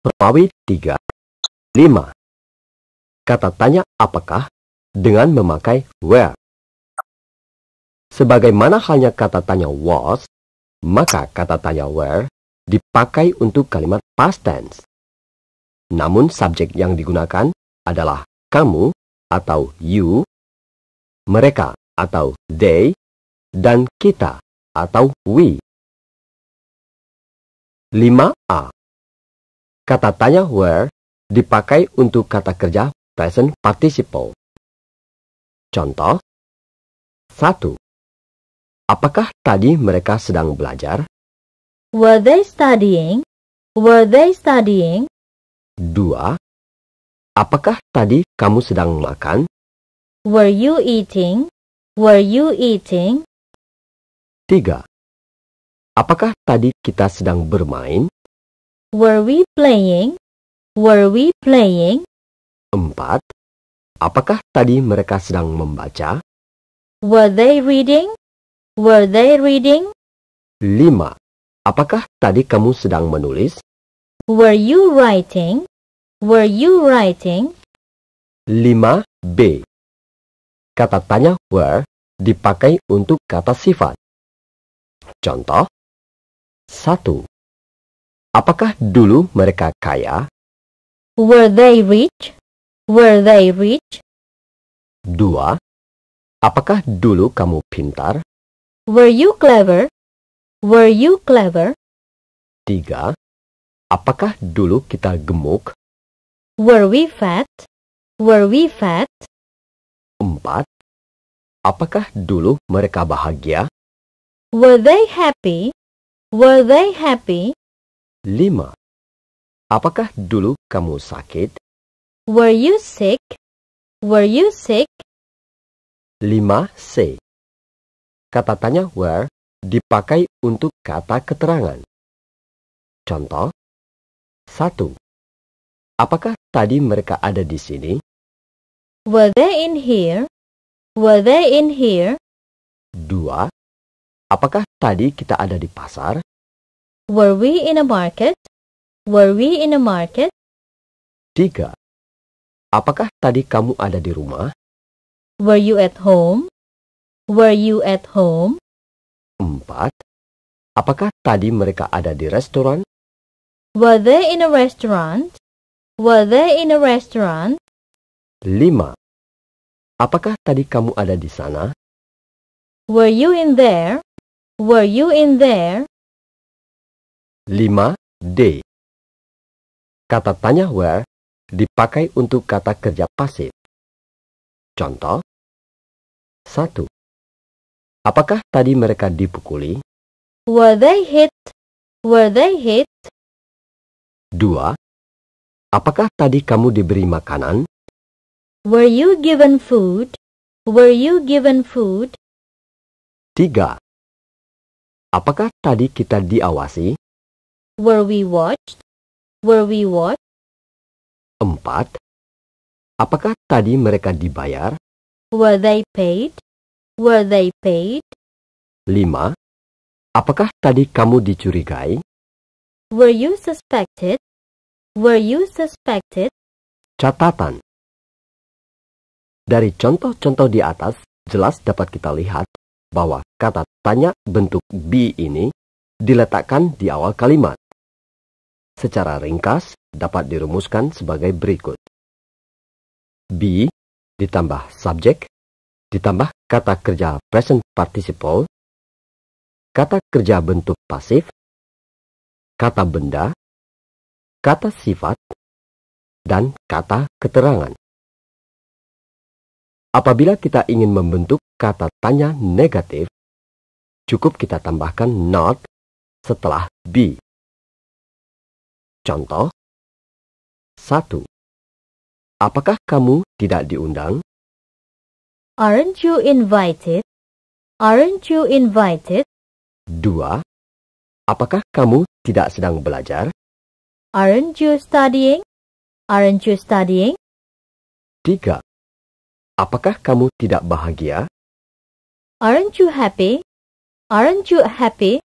Romawi 3, 5. Kata tanya apakah dengan memakai where. Sebagaimana halnya kata tanya was, maka kata tanya where dipakai untuk kalimat past tense. Namun subjek yang digunakan adalah kamu atau you, mereka atau they, dan kita atau we. 5a Kata tanya were dipakai untuk kata kerja present participle. Contoh 1. Apakah tadi mereka sedang belajar? Were they studying? Were they studying? 2. Apakah tadi kamu sedang makan? Were you eating? Were you eating? 3. Apakah tadi kita sedang bermain? Were we playing? Were we playing? 4. Apakah tadi mereka sedang membaca? Were they reading? Were they reading? 5. Apakah tadi kamu sedang menulis? Were you writing? Were you writing? 5b. Kata tanya were dipakai untuk kata sifat. Contoh 1. Apakah dulu mereka kaya? Were they rich? Were they rich? Dua. Apakah dulu kamu pintar? Were you clever? Were you clever? Tiga. Apakah dulu kita gemuk? Were we fat? Were we fat? Empat. Apakah dulu mereka bahagia? Were they happy? Were they happy? 5. Apakah dulu kamu sakit? Were you sick? Were you sick? 5C. Kata tanya were dipakai untuk kata keterangan. Contoh 1. Apakah tadi mereka ada di sini? Were they in here? Were they in here? 2. Apakah tadi kita ada di pasar? Were we in a market? Were we in a market? Tiga. Apakah tadi kamu ada di rumah? Were you at home? Were you at home? Empat. Apakah tadi mereka ada di restoran? Were they in a restaurant? Were they in a restaurant? Lima. Apakah tadi kamu ada di sana? Were you in there? Were you in there? 5D. Kata tanya where dipakai untuk kata kerja pasif. Contoh 1. Apakah tadi mereka dipukuli? Were they hit? Were they hit? 2. Apakah tadi kamu diberi makanan? Were you given food? Were you given food? 3. Apakah tadi kita diawasi? Were we watched? Were we watched? Empat. Apakah tadi mereka dibayar? Were they paid? Were they paid? Lima. Apakah tadi kamu dicurigai? Were you suspected? Were you suspected? Catatan. Dari contoh-contoh di atas, jelas dapat kita lihat bahwa kata tanya bentuk be ini diletakkan di awal kalimat secara ringkas dapat dirumuskan sebagai berikut. B ditambah subjek ditambah kata kerja present participle, kata kerja bentuk pasif, kata benda, kata sifat, dan kata keterangan. Apabila kita ingin membentuk kata tanya negatif, cukup kita tambahkan not setelah be. Contoh 1. Apakah kamu tidak diundang? Aren't you invited? Aren't you invited? 2. Apakah kamu tidak sedang belajar? Aren't you studying? Aren't you studying? 3. Apakah kamu tidak bahagia? Aren't you happy? Aren't you happy?